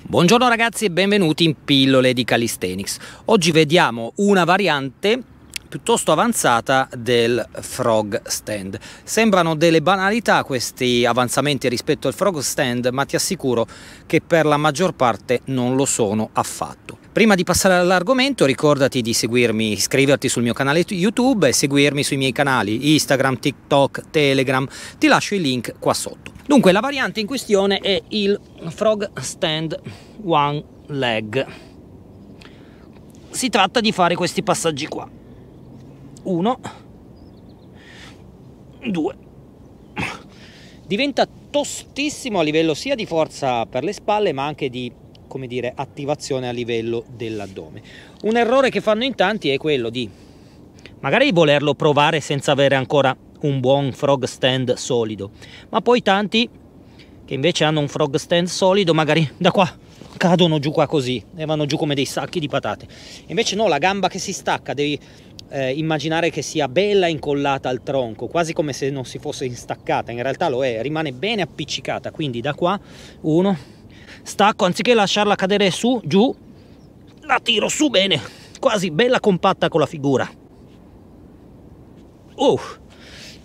Buongiorno ragazzi e benvenuti in Pillole di Calisthenics. Oggi vediamo una variante piuttosto avanzata del frog stand. Sembrano delle banalità questi avanzamenti rispetto al frog stand, ma ti assicuro che per la maggior parte non lo sono affatto. Prima di passare all'argomento ricordati di seguirmi, iscriverti sul mio canale YouTube e seguirmi sui miei canali Instagram, TikTok, Telegram, ti lascio i link qua sotto. Dunque la variante in questione è il Frog Stand One Leg. Si tratta di fare questi passaggi qua. 1 2 diventa tostissimo a livello sia di forza per le spalle ma anche di come dire attivazione a livello dell'addome un errore che fanno in tanti è quello di magari volerlo provare senza avere ancora un buon frog stand solido ma poi tanti che invece hanno un frog stand solido magari da qua cadono giù qua così e vanno giù come dei sacchi di patate invece no la gamba che si stacca devi eh, immaginare che sia bella incollata al tronco, quasi come se non si fosse instaccata, in realtà lo è, rimane bene appiccicata, quindi da qua uno stacco, anziché lasciarla cadere su, giù, la tiro su bene, quasi bella compatta con la figura. Uh,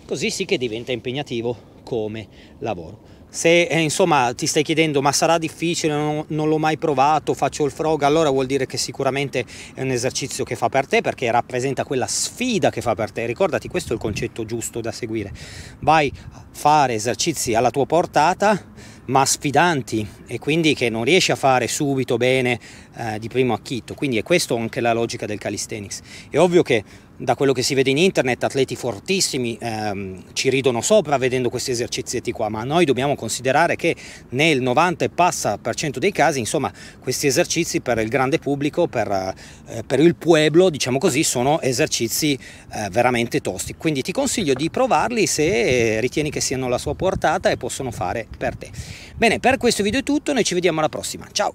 così sì che diventa impegnativo come lavoro. Se eh, insomma ti stai chiedendo ma sarà difficile, non, non l'ho mai provato, faccio il frog, allora vuol dire che sicuramente è un esercizio che fa per te perché rappresenta quella sfida che fa per te. Ricordati, questo è il concetto giusto da seguire. Vai a fare esercizi alla tua portata ma sfidanti e quindi che non riesci a fare subito bene eh, di primo acchitto. Quindi è questa anche la logica del calisthenics. È ovvio che da quello che si vede in internet atleti fortissimi ehm, ci ridono sopra vedendo questi esercizi qua, ma noi dobbiamo considerare che nel 90 e passa per cento dei casi, insomma, questi esercizi per il grande pubblico, per, eh, per il pueblo, diciamo così, sono esercizi eh, veramente tosti. Quindi ti consiglio di provarli se ritieni che siano alla sua portata e possono fare per te. Bene, per questo video è tutto, noi ci vediamo alla prossima. Ciao!